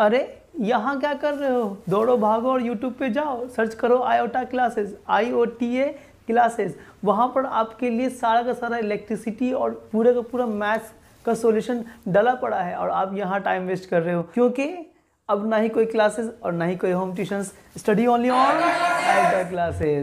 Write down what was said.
अरे यहाँ क्या कर रहे हो दौड़ो भागो और यूट्यूब पे जाओ सर्च करो Iota classes I O T A classes वहाँ पर आपके लिए सारा का सारा इलेक्ट्रिसिटी और पूरे का पूरा मैथ्स का सॉल्यूशन डला पड़ा है और आप यहाँ टाइम वेस्ट कर रहे हो क्योंकि अब ना ही कोई क्लासेस और ना ही कोई home tuition study only on Iota classes